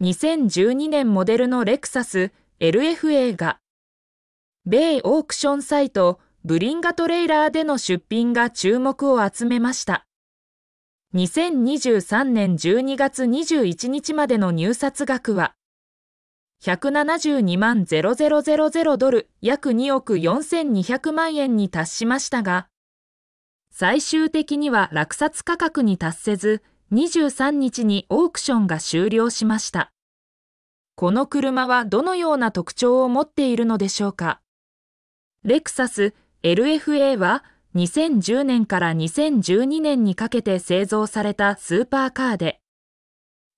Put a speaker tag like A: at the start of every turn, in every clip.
A: 2012年モデルのレクサス LFA が、米オークションサイトブリンガトレイラーでの出品が注目を集めました。2023年12月21日までの入札額は、172万0 0 0ドル約2億4200万円に達しましたが、最終的には落札価格に達せず、23日にオークションが終了しました。この車はどのような特徴を持っているのでしょうかレクサス LFA は2010年から2012年にかけて製造されたスーパーカーで、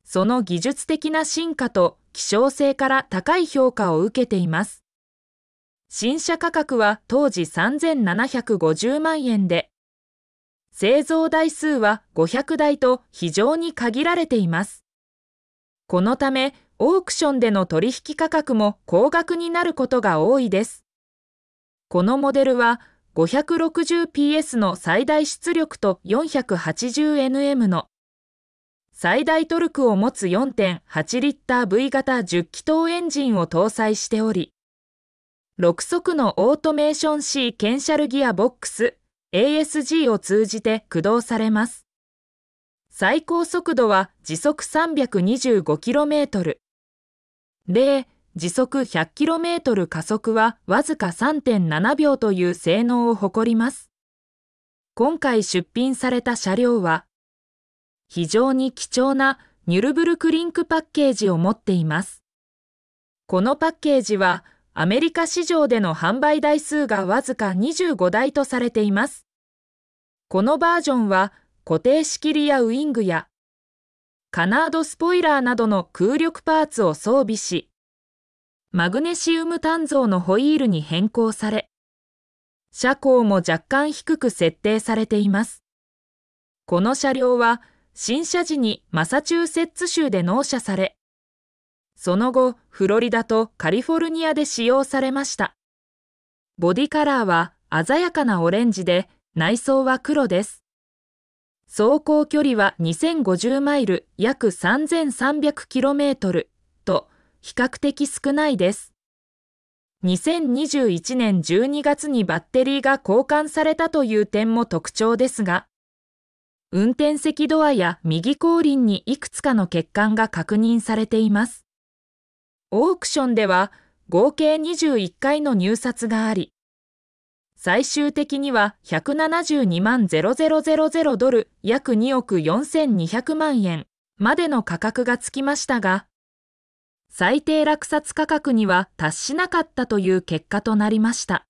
A: その技術的な進化と希少性から高い評価を受けています。新車価格は当時3750万円で、製造台数は500台と非常に限られています。このためオークションでの取引価格も高額になることが多いです。このモデルは 560PS の最大出力と 480nm の最大トルクを持つ4.8リッター V 型10気筒エンジンを搭載しており、6速のオートメーション C ケンシャルギアボックス ASG を通じて駆動されます。最高速度は時速 325km。例、時速 100km 加速はわずか3.7秒という性能を誇ります。今回出品された車両は、非常に貴重なニュルブルクリンクパッケージを持っています。このパッケージは、アメリカ市場での販売台数がわずか25台とされています。このバージョンは固定仕切りやウイングやカナードスポイラーなどの空力パーツを装備し、マグネシウム炭造のホイールに変更され、車高も若干低く設定されています。この車両は新車時にマサチューセッツ州で納車され、その後フロリダとカリフォルニアで使用されました。ボディカラーは鮮やかなオレンジで内装は黒です。走行距離は2050マイル約 3300km と比較的少ないです。2021年12月にバッテリーが交換されたという点も特徴ですが、運転席ドアや右後輪にいくつかの欠陥が確認されています。オークションでは合計21回の入札があり、最終的には172万0000ドル約2億4200万円までの価格がつきましたが、最低落札価格には達しなかったという結果となりました。